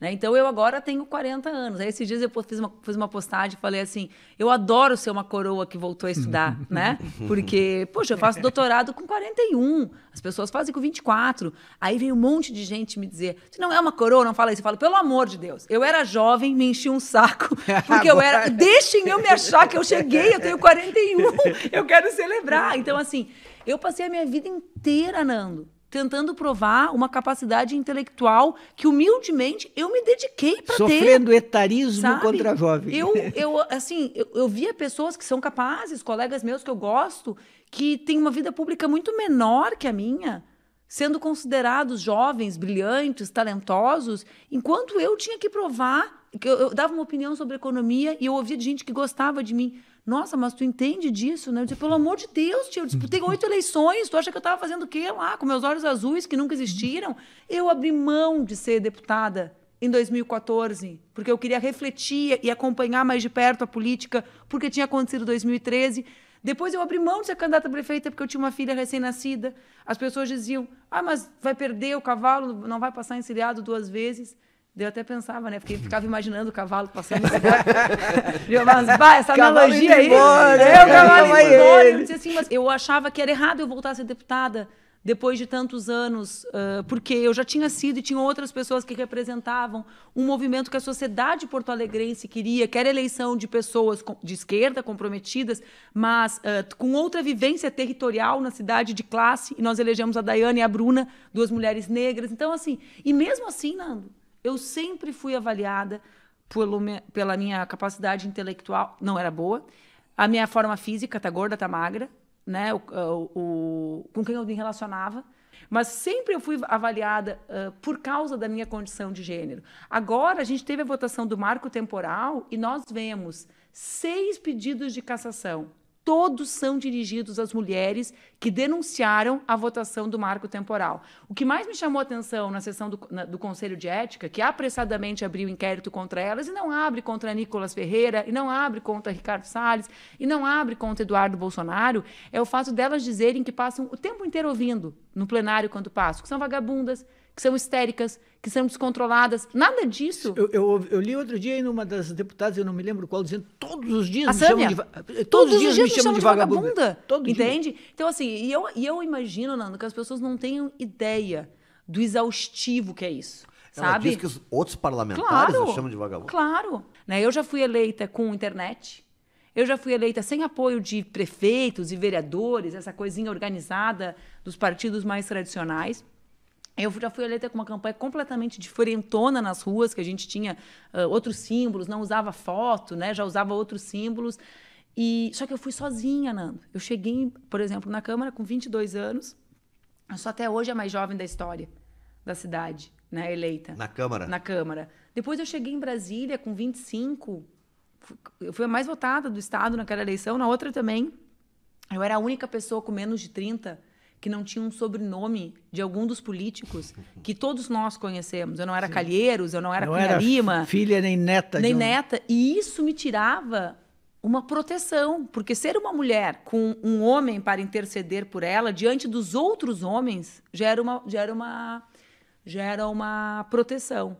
Né? Então eu agora tenho 40 anos. Aí esses dias eu fiz uma, fiz uma postagem e falei assim: eu adoro ser uma coroa que voltou a estudar, né? Porque, poxa, eu faço doutorado com 41, as pessoas fazem com 24. Aí veio um monte de gente me dizer: você não é uma coroa, não fala isso. Eu falo, pelo amor de Deus, eu era jovem, me enchi um saco, porque eu era. Deixem eu me achar que eu cheguei, eu tenho 41, eu quero celebrar. Então, assim, eu passei a minha vida inteira, Nando, tentando provar uma capacidade intelectual que humildemente eu me dediquei para ter. Sofrendo etarismo sabe? contra jovem. Eu, eu assim, eu, eu via pessoas que são capazes, colegas meus que eu gosto, que têm uma vida pública muito menor que a minha, sendo considerados jovens, brilhantes, talentosos, enquanto eu tinha que provar que eu, eu, dava uma opinião sobre economia e eu ouvia de gente que gostava de mim. Nossa, mas tu entende disso, né? Eu disse, pelo amor de Deus, tio, eu disputei oito eleições, tu acha que eu estava fazendo o quê lá, com meus olhos azuis que nunca existiram? Eu abri mão de ser deputada em 2014, porque eu queria refletir e acompanhar mais de perto a política, porque tinha acontecido 2013. Depois eu abri mão de ser candidata a prefeita porque eu tinha uma filha recém-nascida. As pessoas diziam: ah, mas vai perder o cavalo, não vai passar encilhado duas vezes. Eu até pensava, né? Porque ficava imaginando o cavalo passando eu, Mas, bah, essa cavalo analogia aí. Embora, é, o né? cavalo embora. Eu disse assim, mas eu achava que era errado eu voltar a ser deputada depois de tantos anos, uh, porque eu já tinha sido e tinha outras pessoas que representavam um movimento que a sociedade porto-alegrense queria, que era eleição de pessoas de esquerda, comprometidas, mas uh, com outra vivência territorial na cidade de classe, e nós elegemos a Daiane e a Bruna, duas mulheres negras. Então, assim, e mesmo assim, Nando, eu sempre fui avaliada pelo, pela minha capacidade intelectual, não era boa, a minha forma física, tá gorda, tá magra, né, ah, o, o, com quem eu me relacionava, mas sempre eu fui avaliada uh, por causa da minha condição de gênero. Agora a gente teve a votação do marco temporal e nós vemos seis pedidos de cassação todos são dirigidos às mulheres que denunciaram a votação do marco temporal. O que mais me chamou a atenção na sessão do, na, do, Conselho de Ética, que apressadamente abriu inquérito contra elas e não abre contra Nicolas Ferreira, e não abre contra Ricardo Salles, e não abre contra Eduardo Bolsonaro, é o fato delas dizerem que passam o tempo inteiro ouvindo no plenário quando passam, que são vagabundas, que são histéricas, que são descontroladas. Nada disso. Eu, eu, eu li outro dia em uma das deputadas, eu não me lembro qual, dizendo todos os dias a me chamam de todos, os dias, me chamam de vagabunda. vagabunda todo entende? Dia. Então assim, e eu, e eu imagino, Nando, que as pessoas não tenham ideia do exaustivo que é isso. Ela sabe? diz que os outros parlamentares claro, chamam de vagabundo. Claro. Né? Eu já fui eleita com internet. Eu já fui eleita sem apoio de prefeitos e vereadores, essa coisinha organizada dos partidos mais tradicionais. Eu já fui eleita com uma campanha completamente diferentona nas ruas, que a gente tinha uh, outros símbolos, não usava foto, né? Já usava outros símbolos. E só que eu fui sozinha, Nando. Eu cheguei, por exemplo, na Câmara com 22 anos. Eu sou até hoje a mais jovem da história da cidade, né, eleita. Na Câmara? Na Câmara. Depois eu cheguei em Brasília com 25. Eu fui a mais votada do estado naquela eleição, na outra também. Eu era a única pessoa com menos de 30 que não tinha um sobrenome de algum dos políticos que todos nós conhecemos. Eu não era Sim. Calheiros, eu não era não Cunha era Lima. Filha nem neta. Nem um... neta. E isso me tirava uma proteção, porque ser uma mulher com um homem para interceder por ela diante dos outros homens gera uma gera uma gera uma proteção.